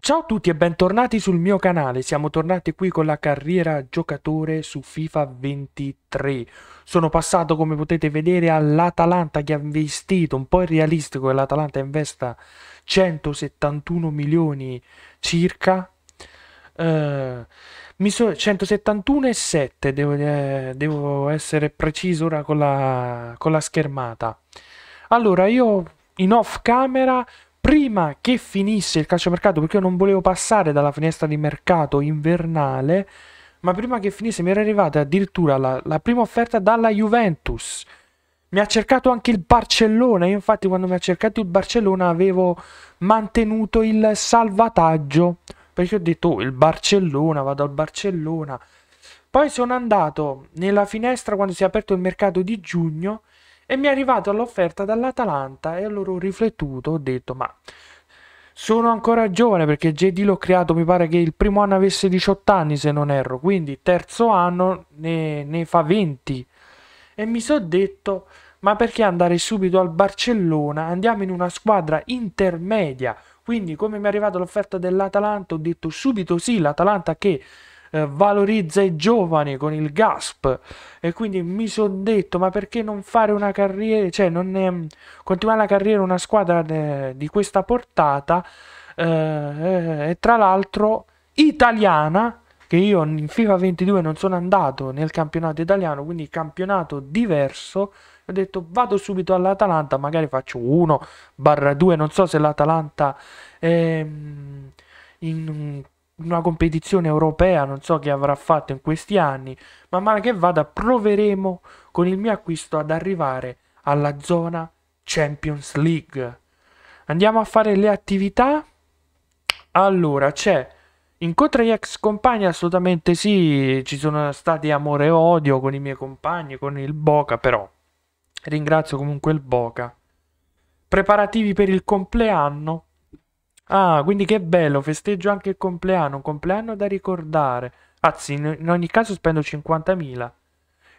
Ciao a tutti e bentornati sul mio canale, siamo tornati qui con la carriera giocatore su FIFA 23. Sono passato come potete vedere all'Atalanta che ha investito, un po' irrealistico che l'Atalanta investa 171 milioni circa. Eh, Misura 171,7, devo, eh, devo, essere preciso ora con la, con la schermata. Allora, io in off camera prima che finisse il calciomercato, perché io non volevo passare dalla finestra di mercato invernale, ma prima che finisse mi era arrivata addirittura la, la prima offerta dalla Juventus. Mi ha cercato anche il Barcellona, io infatti quando mi ha cercato il Barcellona avevo mantenuto il salvataggio perché ho detto oh, il Barcellona, vado al Barcellona. Poi sono andato nella finestra quando si è aperto il mercato di giugno e mi è arrivata l'offerta dall'Atalanta e allora ho riflettuto, ho detto ma sono ancora giovane perché JD l'ho creato, mi pare che il primo anno avesse 18 anni se non erro, quindi terzo anno ne, ne fa 20. E mi sono detto ma perché andare subito al Barcellona? Andiamo in una squadra intermedia quindi come mi è arrivata l'offerta dell'Atalanta ho detto subito sì, l'Atalanta che eh, valorizza i giovani con il GASP e quindi mi sono detto ma perché non fare una carriera, cioè non eh, continuare la carriera una squadra de, eh, di questa portata eh, eh, e tra l'altro italiana che io in FIFA 22 non sono andato nel campionato italiano, quindi campionato diverso ho detto vado subito all'Atalanta, magari faccio 1 barra 2, non so se l'Atalanta è mm, in una competizione europea, non so che avrà fatto in questi anni, ma male che vada proveremo con il mio acquisto ad arrivare alla zona Champions League. Andiamo a fare le attività. Allora, c'è incontro incontri ex compagni assolutamente sì, ci sono stati amore e odio con i miei compagni, con il Boca, però Ringrazio comunque il Boca. Preparativi per il compleanno. Ah, quindi che bello, festeggio anche il compleanno, un compleanno da ricordare. Anzi, in ogni caso spendo 50.000.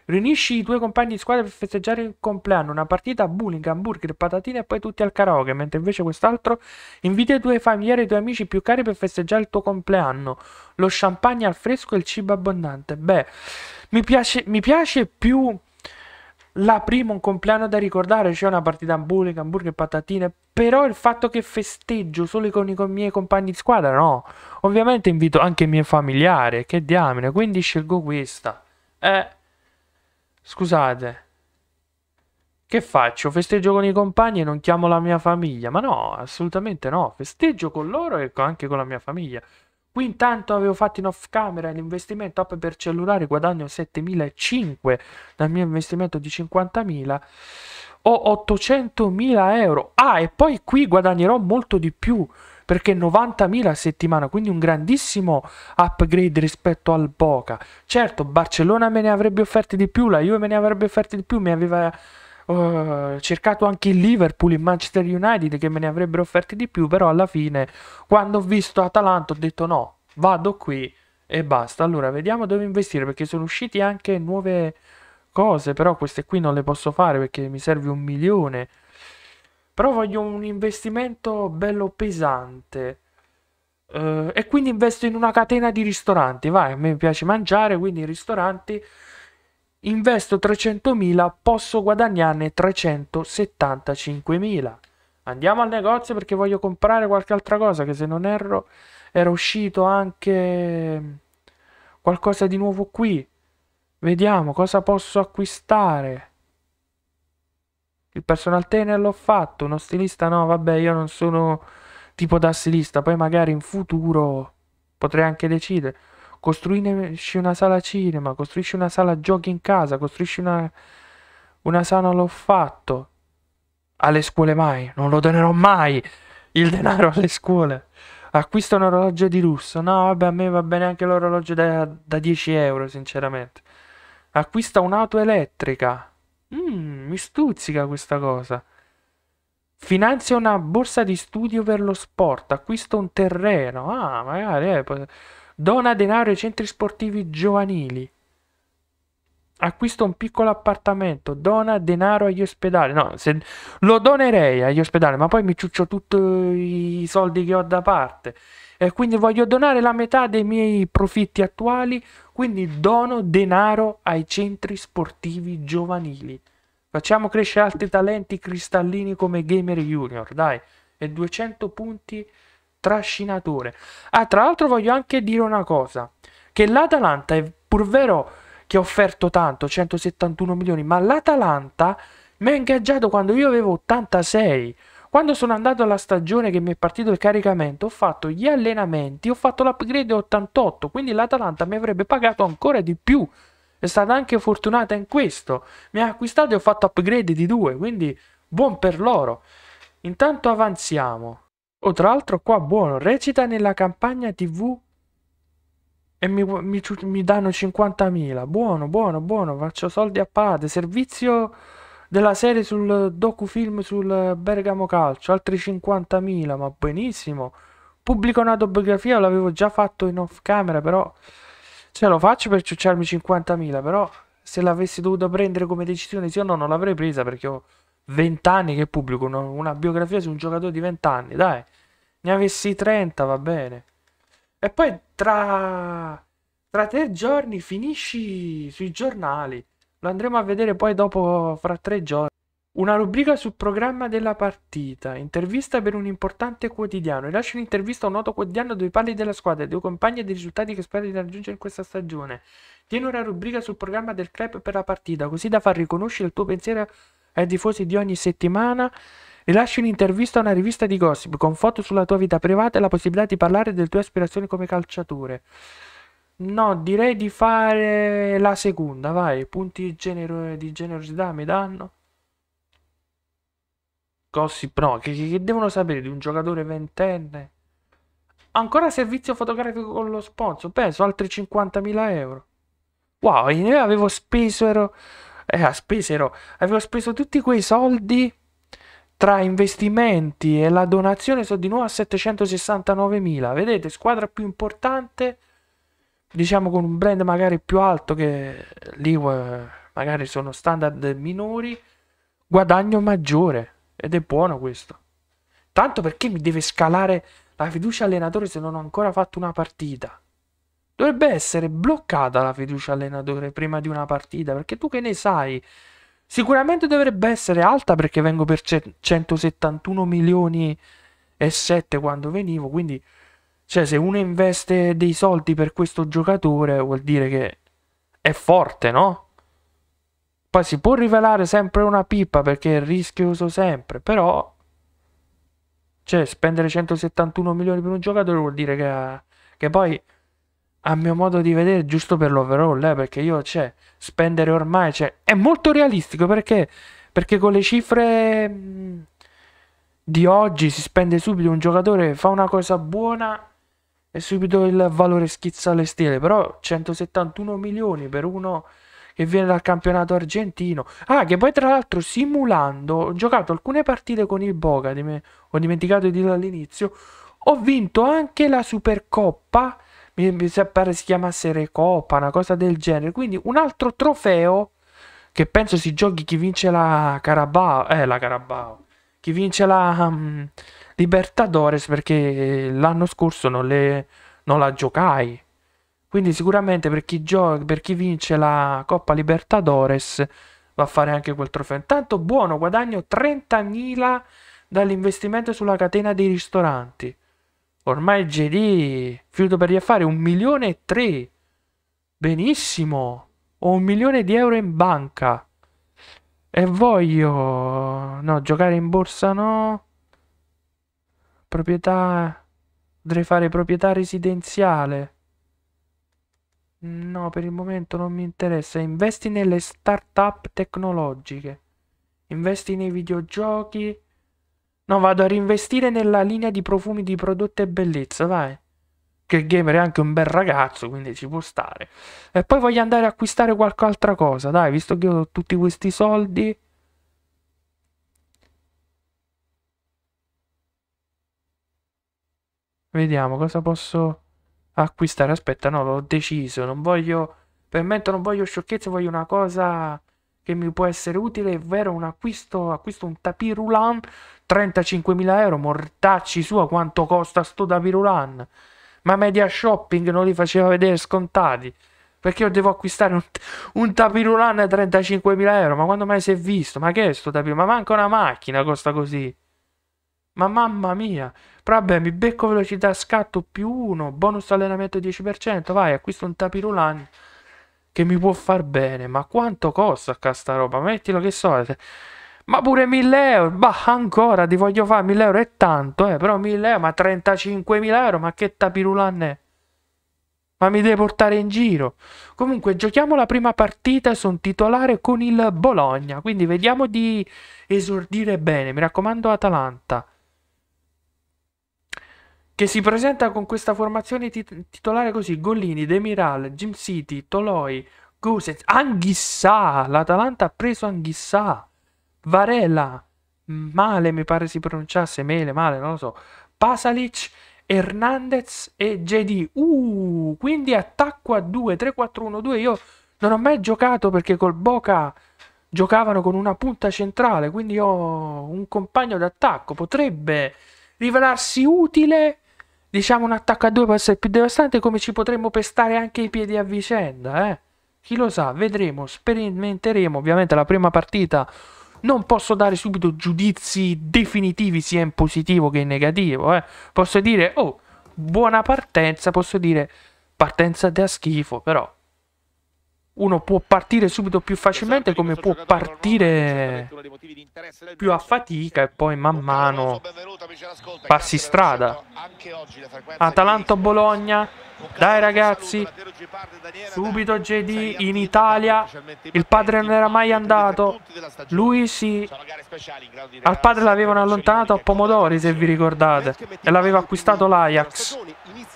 Riunisci i tuoi compagni di squadra per festeggiare il compleanno, una partita a bowling, hamburger, patatine e poi tutti al karaoke, mentre invece quest'altro invita i tuoi familiari e i tuoi amici più cari per festeggiare il tuo compleanno, lo champagne al fresco e il cibo abbondante. Beh, mi piace, mi piace più la prima un compleanno da ricordare, c'è una partita hamburger, hamburger e patatine, però il fatto che festeggio solo con i miei compagni di squadra, no. Ovviamente invito anche i miei familiari, che diamine, quindi scelgo questa. Eh, scusate, che faccio? Festeggio con i compagni e non chiamo la mia famiglia? Ma no, assolutamente no, festeggio con loro e anche con la mia famiglia. Qui intanto avevo fatto in off camera l'investimento app ah, per cellulare, guadagno 7.500 dal mio investimento di 50.000 ho 800.000 euro. Ah, e poi qui guadagnerò molto di più perché 90.000 a settimana, quindi un grandissimo upgrade rispetto al Boca. Certo, Barcellona me ne avrebbe offerti di più, la Juve me ne avrebbe offerti di più, mi aveva ho cercato anche il Liverpool, il Manchester United che me ne avrebbero offerti di più, però alla fine quando ho visto Atalanta ho detto no, vado qui e basta. Allora vediamo dove investire perché sono usciti anche nuove cose, però queste qui non le posso fare perché mi serve un milione. Però voglio un investimento bello pesante. Uh, e quindi investo in una catena di ristoranti. Vai, a me piace mangiare, quindi ristoranti investo 300.000, posso guadagnarne 375.000. Andiamo al negozio perché voglio comprare qualche altra cosa, che se non erro era uscito anche qualcosa di nuovo qui. Vediamo cosa posso acquistare. Il personal trainer l'ho fatto, uno stilista no, vabbè, io non sono tipo da stilista, poi magari in futuro potrei anche decidere costruisci una sala cinema, costruisci una sala giochi in casa, costruisci una, una sala l'ho fatto. Alle scuole mai, non lo donerò mai il denaro alle scuole. Acquista un orologio di lusso. No, vabbè, a me va bene anche l'orologio da, da 10 euro, sinceramente. Acquista un'auto elettrica. Mm, mi stuzzica questa cosa. Finanzia una borsa di studio per lo sport. Acquista un terreno. Ah, magari eh, dona denaro ai centri sportivi giovanili, acquista un piccolo appartamento, dona denaro agli ospedali. No, se, lo donerei agli ospedali, ma poi mi ciuccio tutti i soldi che ho da parte. E quindi voglio donare la metà dei miei profitti attuali, quindi dono denaro ai centri sportivi giovanili. Facciamo crescere altri talenti cristallini come Gamer Junior, dai. E 200 punti trascinatore. Ah, tra l'altro voglio anche dire una cosa, che l'Atalanta è pur vero che ha offerto tanto, 171 milioni, ma l'Atalanta mi ha ingaggiato quando io avevo 86. Quando sono andato alla stagione che mi è partito il caricamento, ho fatto gli allenamenti, ho fatto l'upgrade 88, quindi l'Atalanta mi avrebbe pagato ancora di più. È stata anche fortunata in questo. Mi ha acquistato e ho fatto upgrade di 2, quindi buon per loro. Intanto avanziamo. Oh, tra l'altro qua buono, recita nella campagna tv e mi, mi, mi danno 50.000. Buono, buono, buono, faccio soldi a parate. Servizio della serie sul docufilm sul Bergamo Calcio, altri 50.000, ma benissimo. Pubblico una autobiografia, l'avevo già fatto in off camera, però... Ce lo faccio per ciucciarmi 50.000, però se l'avessi dovuto prendere come decisione, sì o no, non l'avrei presa perché ho... 20 anni che pubblico una, una, biografia su un giocatore di 20 anni, dai, ne avessi 30 va bene. E poi tra, tra tre giorni finisci sui giornali, lo andremo a vedere poi dopo, fra tre giorni. Una rubrica sul programma della partita, intervista per un importante quotidiano. Rilascia un'intervista a un noto quotidiano dove parli della squadra, dei tuoi compagni e dei risultati che speri di raggiungere in questa stagione. Tieni una rubrica sul programma del club per la partita, così da far riconoscere il tuo pensiero ai tifosi di ogni settimana rilasci un'intervista a una rivista di gossip con foto sulla tua vita privata e la possibilità di parlare delle tue aspirazioni come calciatore. No, direi di fare la seconda, vai, punti di, genero- di generosità mi danno. Gossip, no, che, che devono sapere di un giocatore ventenne? Ancora servizio fotografico con lo sponsor, penso, altri 50.000 euro. Wow, io avevo speso, ero eh, spesero, avevo speso tutti quei soldi tra investimenti e la donazione sono di nuovo a 769.000. Vedete, squadra più importante, diciamo con un brand magari più alto che lì eh, magari sono standard minori, guadagno maggiore ed è buono questo. Tanto perché mi deve scalare la fiducia allenatore se non ho ancora fatto una partita. Dovrebbe essere bloccata la fiducia allenatore prima di una partita, perché tu che ne sai? Sicuramente dovrebbe essere alta perché vengo per 171 milioni e 7 quando venivo, quindi cioè se uno investe dei soldi per questo giocatore vuol dire che è forte, no? Poi si può rivelare sempre una pippa perché è rischioso sempre, però cioè spendere 171 milioni per un giocatore vuol dire che, che poi a mio modo di vedere, giusto per l'overall, eh, perché io, cioè, spendere ormai, cioè, è molto realistico, perché? Perché con le cifre di oggi si spende subito, un giocatore fa una cosa buona e subito il valore schizza alle stelle, però 171 milioni per uno che viene dal campionato argentino. Ah, che poi tra l'altro simulando, ho giocato alcune partite con il Boca, di me, ho dimenticato di dirlo all'inizio, ho vinto anche la Supercoppa mi, mi pare si chiamasse Recopa, una cosa del genere. Quindi un altro trofeo che penso si giochi chi vince la Carabao, eh la Carabao, chi vince la um, Libertadores perché l'anno scorso non, le, non, la giocai. Quindi sicuramente per chi, gioca, per chi vince la Coppa Libertadores va a fare anche quel trofeo. Intanto buono, guadagno 30.000 dall'investimento sulla catena dei ristoranti. Ormai JD, fiuto per gli affari, un milione e tre. Benissimo. Ho un milione di euro in banca. E voglio... No, giocare in borsa no. Proprietà... Potrei fare proprietà residenziale. No, per il momento non mi interessa. Investi nelle start-up tecnologiche. Investi nei videogiochi No, vado a reinvestire nella linea di profumi di prodotti e bellezza, vai. Che gamer è anche un bel ragazzo, quindi ci può stare. E poi voglio andare a acquistare qualche altra cosa, dai, visto che ho tutti questi soldi. Vediamo cosa posso acquistare. Aspetta, no, l'ho deciso. Non voglio. Per me non voglio sciocchezze, voglio una cosa che mi può essere utile, è vero, un acquisto, acquisto un tapirulan, 35.000 euro, mortacci sua quanto costa sto tapirulan, ma media shopping non li faceva vedere scontati, perché io devo acquistare un, un tapirulan a 35.000 euro, ma quando mai si è visto, ma che è sto tapirulan, ma manca una macchina costa così, ma mamma mia, però vabbè mi becco velocità scatto più uno, bonus allenamento 10%, vai acquisto un tapirulan, che mi può far bene, ma quanto costa questa roba? Mettilo che so, ma pure 1000 euro, Ma ancora ti voglio fare 1000 euro è tanto, eh, però 1000 euro, ma 35.000 euro, ma che tapirulan è? Ma mi deve portare in giro. Comunque giochiamo la prima partita, sono titolare con il Bologna, quindi vediamo di esordire bene, mi raccomando Atalanta che si presenta con questa formazione tit- titolare così, Gollini, Demiral, Jim City, Toloi, Gosens, Anghissà, l'Atalanta ha preso Anghissà, Varela, Male mi pare si pronunciasse, Mele, Male, non lo so, Pasalic, Hernandez e JD. Uh, quindi attacco a 2, 3-4-1-2, io non ho mai giocato perché col Boca giocavano con una punta centrale, quindi ho un compagno d'attacco, potrebbe rivelarsi utile Diciamo un attacco a due può essere più devastante come ci potremmo pestare anche i piedi a vicenda, eh? Chi lo sa, vedremo, sperimenteremo. Ovviamente la prima partita non posso dare subito giudizi definitivi sia in positivo che in negativo, eh? Posso dire, oh, buona partenza, posso dire partenza da schifo, però uno può partire subito più esatto, facilmente come può partire più a fatica e poi man mano farsi strada. Atalanta-Bologna dai ragazzi, subito JD in Italia, il padre non era mai andato, lui sì, al padre l'avevano allontanato a Pomodori se vi ricordate e l'aveva acquistato l'Ajax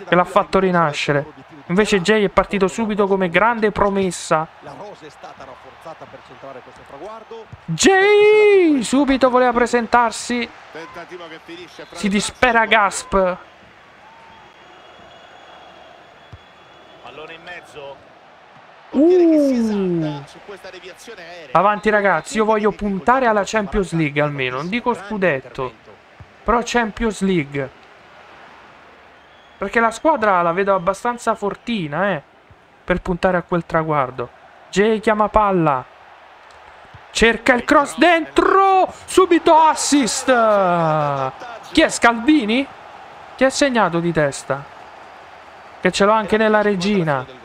e l'ha fatto rinascere. Invece Jay è partito subito come grande promessa. Jay subito voleva presentarsi, si dispera Gasp. mezzo. Uh. Avanti ragazzi, io voglio puntare alla Champions League almeno, non dico scudetto, però Champions League. Perché la squadra la vedo abbastanza fortina, eh, per puntare a quel traguardo. Jay chiama palla, cerca il cross dentro, subito assist! Chi è Scalvini? Chi ha segnato di testa? Che ce l'ho anche nella regina.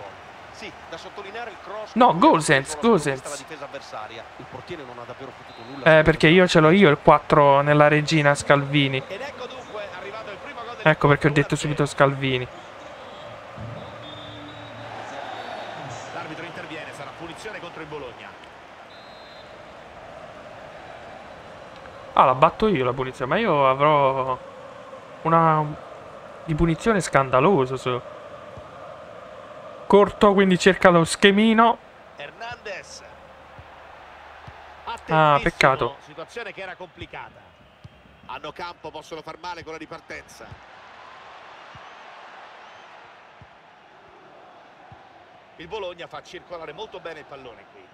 No, Gosens, Gosens. Eh, perché io ce l'ho io il 4 nella regina Scalvini. Ed Ecco, ecco perché ho detto subito Scalvini. L'arbitro interviene, sarà punizione contro il Bologna. Ah, la batto io la punizione, ma io avrò una di punizione scandalosa. So corto, quindi cerca lo schemino. Ah, peccato. Situazione che era complicata. Hanno campo, possono far male con la ripartenza. Il Bologna fa circolare molto bene il pallone qui.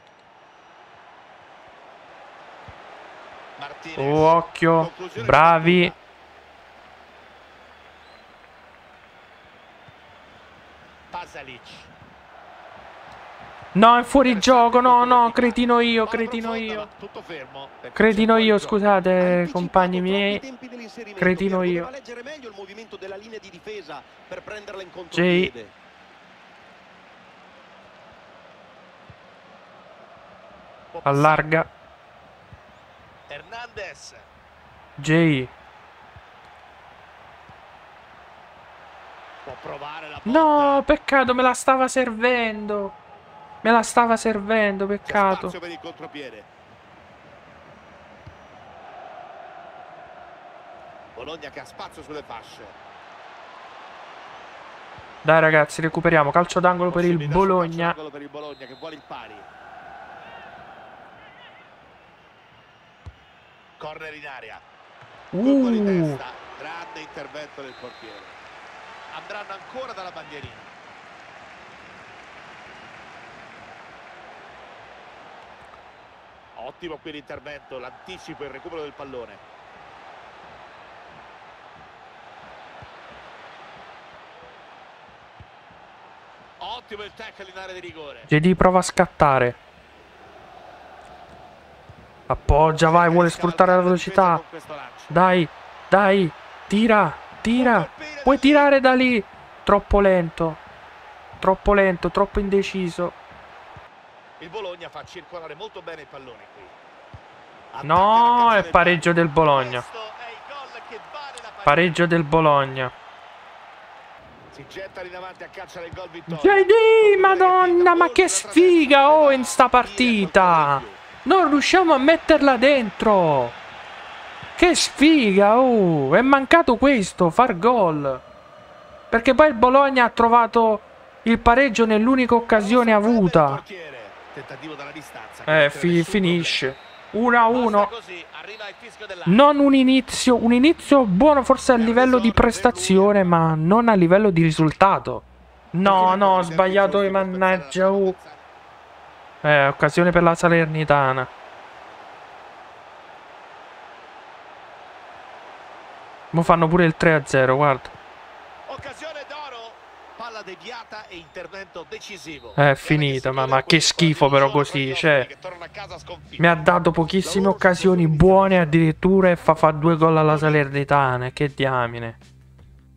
Martinez. Oh, occhio, bravi. Pasalic. No, è fuori gioco, no, no, cretino io, cretino io. Cretino io, scusate, eh, compagni miei. Cretino io. Jay. Allarga. Jay. No, peccato, me la stava servendo. Me la stava servendo, peccato. Bologna che ha spazio sulle fasce. Dai ragazzi, recuperiamo. Calcio d'angolo per il Bologna. per il Bologna che vuole il pari. Corner in aria. Uh. di testa. Grande intervento del portiere andranno ancora dalla bandierina ottimo qui l'intervento l'anticipo e il recupero del pallone ottimo il tackle in area di rigore JD prova a scattare appoggia vai vuole sfruttare la velocità dai dai tira Tira. Puoi tirare da lì. Troppo lento. Troppo lento, troppo indeciso. Il Bologna fa circolare molto bene il pallone qui. no, è pareggio del Bologna. Pareggio del Bologna. Si getta lì davanti a caccia del gol vittoria. madonna, ma che sfiga oh in sta partita. Non riusciamo a metterla dentro. Che sfiga, oh! È mancato questo, far gol. Perché poi il Bologna ha trovato il pareggio nell'unica occasione avuta. Eh, fi finisce. 1 1. Non un inizio, un inizio buono forse a livello di prestazione, ma non a livello di risultato. No, no, ho sbagliato, mannaggia. oh! Eh, occasione per la Salernitana. Mo fanno pure il 3-0, guarda. Occasione d'oro. Palla deviata e intervento decisivo. Eh, è finita, ma, ma che schifo però così, cioè. Mi ha dato pochissime occasioni buone addirittura e fa, fa due gol alla Salernitana, che diamine.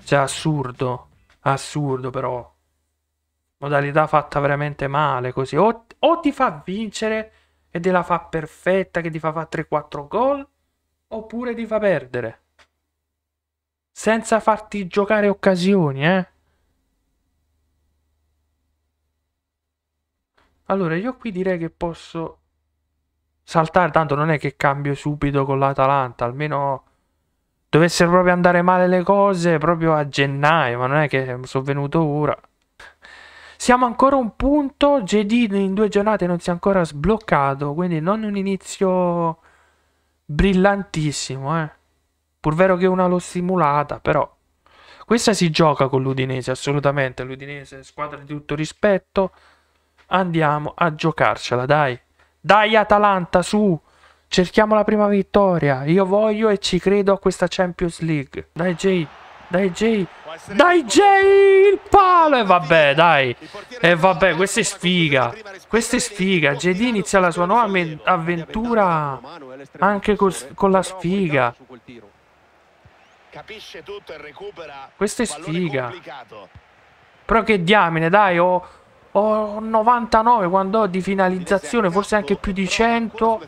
Cioè, assurdo. Assurdo però. Modalità fatta veramente male così. O, o ti fa vincere e te la fa perfetta che ti fa fare 3-4 gol, oppure ti fa perdere senza farti giocare occasioni, eh. Allora, io qui direi che posso saltare, tanto non è che cambio subito con l'Atalanta, almeno dovessero proprio andare male le cose proprio a gennaio, ma non è che sono venuto ora. Siamo ancora un punto, JD in due giornate non si è ancora sbloccato, quindi non un inizio brillantissimo, eh. Pur vero che una l'ho simulata, però questa si gioca con l'Udinese, assolutamente. L'Udinese, squadra di tutto rispetto. Andiamo a giocarcela, dai. Dai Atalanta, su. Cerchiamo la prima vittoria. Io voglio e ci credo a questa Champions League. Dai Jay, dai Jay, dai Jay il palo. E vabbè, dai. E vabbè, questa è sfiga. Questa è sfiga. JD inizia la sua nuova avventura anche con, con la sfiga. Capisce tutto e recupera. Questo è sfiga. Complicato. Però che diamine, dai, ho, ho 99 quando ho di finalizzazione, forse anche più di 100.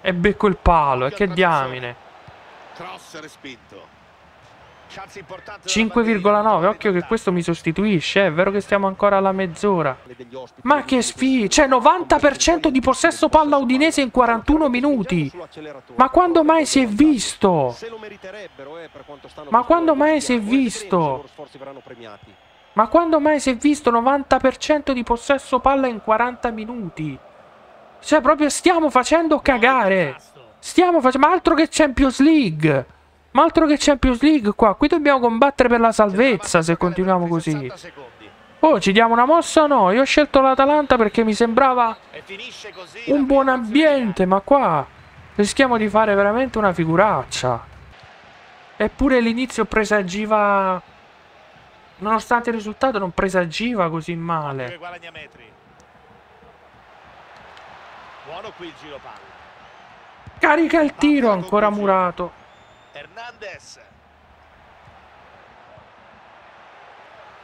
E becco il palo, e che diamine. Cross respinto. 5,9, occhio che questo mi sostituisce, è vero che stiamo ancora alla mezz'ora. Ma che sfida, c'è 90% di possesso palla udinese in 41 minuti. Ma quando mai si è visto? Eh, ma quando mai si è visto? Ma quando mai si è visto 90% di possesso palla in 40 minuti? Cioè proprio stiamo facendo cagare. Stiamo facendo, ma altro che Champions League. Ma altro che Champions League qua, qui dobbiamo combattere per la salvezza se continuiamo così. Oh, ci diamo una mossa o no? Io ho scelto l'Atalanta perché mi sembrava un buon ambiente, ma qua rischiamo di fare veramente una figuraccia. Eppure l'inizio presagiva... Nonostante il risultato non presagiva così male. Carica il tiro, ancora murato. Hernandez.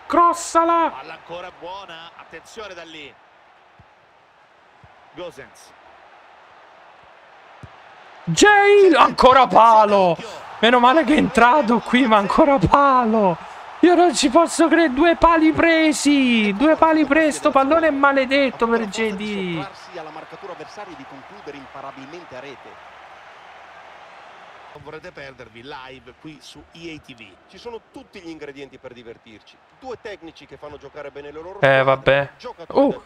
Crossala! Palla ancora buona, attenzione da lì. Gosens. Jay! ancora palo! Meno male che è entrato qui, ma ancora palo! Io non ci posso credere, due pali presi! Due pali presi, sto pallone è maledetto per JD! alla marcatura avversaria di concludere imparabilmente a rete. Non vorrete perdervi live qui su EA TV. Ci sono tutti gli ingredienti per divertirci. Due tecnici che fanno giocare bene le loro Eh vabbè. Oh.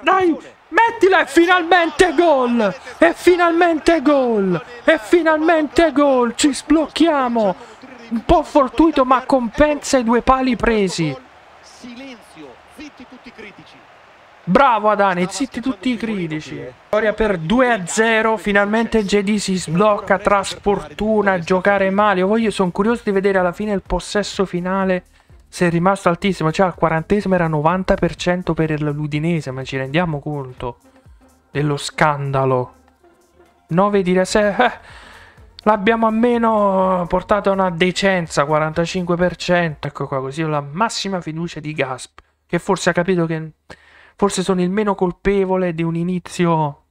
Dai, mettila e finalmente gol! E finalmente gol! E finalmente gol! Ci sblocchiamo! Un po' fortuito ma compensa i due pali presi. Silenzio, zitti tutti i critici. Bravo Adani, zitti tutti i critici. Storia per 2-0, finalmente JD si sblocca tra sfortuna, giocare male. Io sono curioso di vedere alla fine il possesso finale se è rimasto altissimo. Cioè al quarantesimo era 90% per l'Udinese, ma ci rendiamo conto dello scandalo. 9 di se eh, eh, l'abbiamo almeno portata a una decenza, 45%. Ecco qua, così ho la massima fiducia di Gasp, che forse ha capito che Forse sono il meno colpevole di un inizio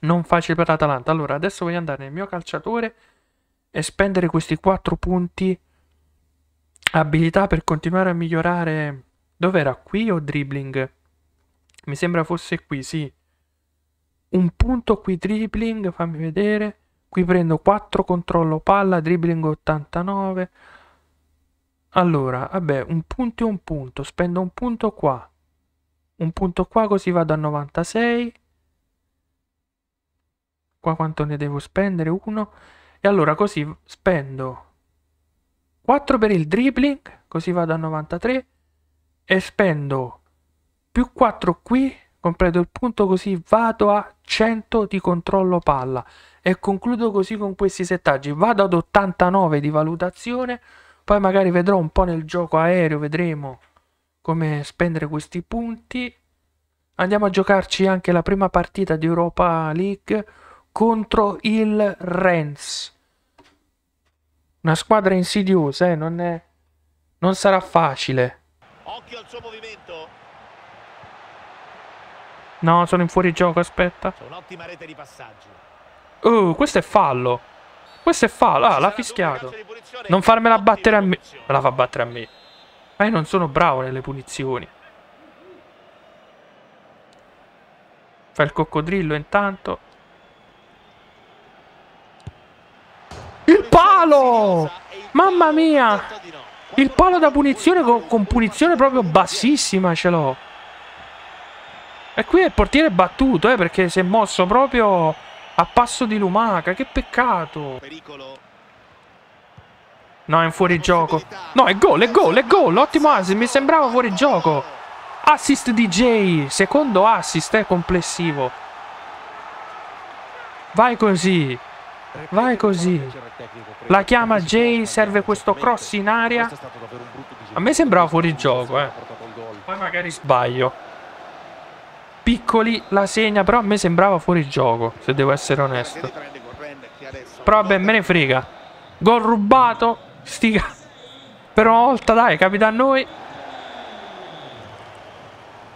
non facile per l'Atalanta. Allora, adesso voglio andare nel mio calciatore e spendere questi 4 punti abilità per continuare a migliorare. Dov'era? Qui o dribbling? Mi sembra fosse qui, sì. Un punto qui dribbling, fammi vedere. Qui prendo 4 controllo palla, dribbling 89. Allora, vabbè, un punto e un punto. Spendo un punto qua un punto qua così vado a 96 qua quanto ne devo spendere uno e allora così spendo 4 per il dribbling così vado a 93 e spendo più 4 qui completo il punto così vado a 100 di controllo palla e concludo così con questi settaggi vado ad 89 di valutazione poi magari vedrò un po' nel gioco aereo vedremo come spendere questi punti. Andiamo a giocarci anche la prima partita di Europa League contro il Rennes. Una squadra insidiosa, eh? non, è... non sarà facile. Occhio al suo movimento. No, sono in fuorigioco, aspetta. Un'ottima rete di passaggio. Oh, uh, questo è fallo. Questo è fallo. Ah, l'ha fischiato. Non farmela battere a me. Me la fa battere a me. Ma eh, io non sono bravo nelle punizioni. Fa il coccodrillo intanto. Il palo! Mamma mia! Il palo da punizione con, con punizione proprio bassissima ce l'ho. E qui è il portiere battuto, eh, perché si è mosso proprio a passo di lumaca. Che peccato! Pericolo No, è un fuorigioco. No, è gol, è gol, è gol. Ottimo assist, mi sembrava fuorigioco. Assist DJ, secondo assist eh, complessivo. Vai così. Vai così. La chiama Jay, serve questo cross in aria. A me sembrava fuori gioco, eh. Poi magari sbaglio. Piccoli la segna, però a me sembrava fuori gioco, se devo essere onesto. Però vabbè, me ne frega. Gol rubato. Stiga. Per una volta, dai, capita a noi.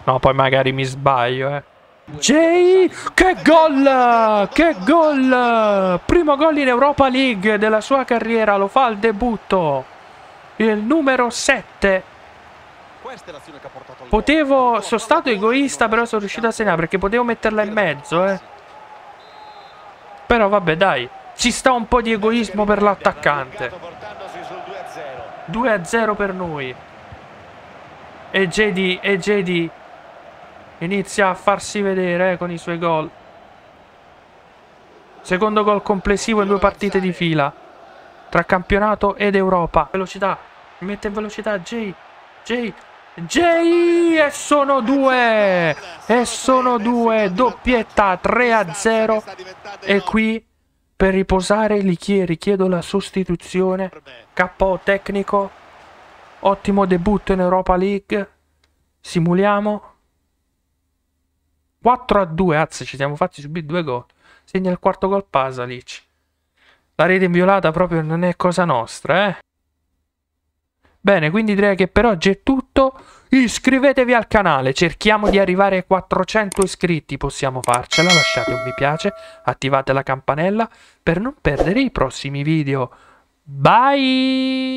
No, poi magari mi sbaglio, eh. Jay, che gol! Che gol! Primo gol in Europa League della sua carriera, lo fa al debutto. Il numero 7. Potevo, sono stato egoista, però sono riuscito a segnare perché potevo metterla in mezzo, eh. Però vabbè, dai, ci sta un po' di egoismo per l'attaccante. 2 a 0 per noi. E JD, e JD inizia a farsi vedere eh, con i suoi gol. Secondo gol complessivo in due partite di fila. Tra campionato ed Europa. Velocità, mette in velocità J. J. J e sono due e sono due doppietta 3 a 0 e qui per riposare richiedo la sostituzione KO tecnico ottimo debutto in Europa League simuliamo 4 a 2 azze ci siamo fatti subire due gol segna il quarto gol Pasalic la rete inviolata proprio non è cosa nostra eh bene quindi direi che per oggi è tutto Iscrivetevi al canale, cerchiamo di arrivare a 400 iscritti, possiamo farcela, lasciate un mi piace, attivate la campanella per non perdere i prossimi video. Bye!